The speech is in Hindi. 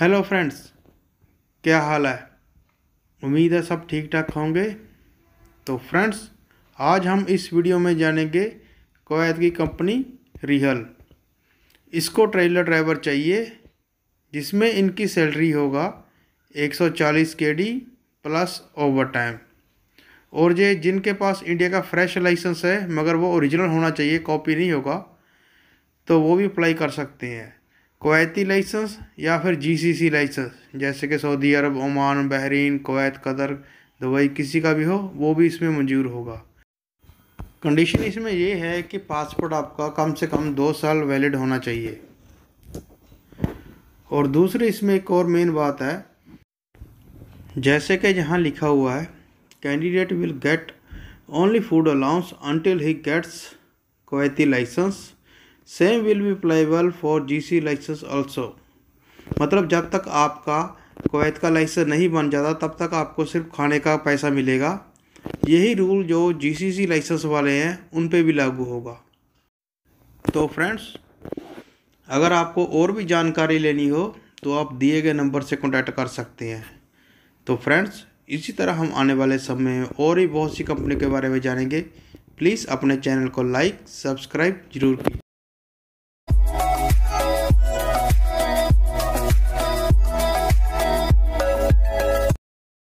हेलो फ्रेंड्स क्या हाल है उम्मीद है सब ठीक ठाक होंगे तो फ्रेंड्स आज हम इस वीडियो में जानेंगे कोवैत की कंपनी रिहल इसको ट्रेलर ड्राइवर चाहिए जिसमें इनकी सैलरी होगा 140 केडी प्लस ओवर टाइम और ये जिनके पास इंडिया का फ्रेश लाइसेंस है मगर वो ओरिजिनल होना चाहिए कॉपी नहीं होगा तो वो भी अप्लाई कर सकते हैं कोवैती लाइसेंस या फिर जीसीसी लाइसेंस जैसे कि Saudi Arabia Oman Bahrain Kuwait Qatar Dubai किसी का भी हो वो भी इसमें मंजूर होगा कंडीशन इसमें ये है कि पासपोर्ट आपका कम से कम दो साल वैलिड होना चाहिए और दूसरी इसमें एक और मेन बात है जैसे कि जहाँ लिखा हुआ है candidate will get only food allowance until he gets Kuwaiti licence same will be applicable for GCC licence also मतलब जब तक आपका कोवैत का लाइसेंस नहीं बन जाता तब तक आपको सिर्फ खाने का पैसा मिलेगा यही रूल जो जीसीसी लाइसेंस वाले हैं उन पे भी लागू होगा तो फ्रेंड्स अगर आपको और भी जानकारी लेनी हो तो आप दिए गए नंबर से कॉन्टैक्ट कर सकते हैं तो फ्रेंड्स इसी तरह हम आने वाले समय में और भी बहुत सी कंपनी के बारे में जानेंगे प्लीज़ अपने चैनल को लाइक सब्सक्राइब जरूर कीजिए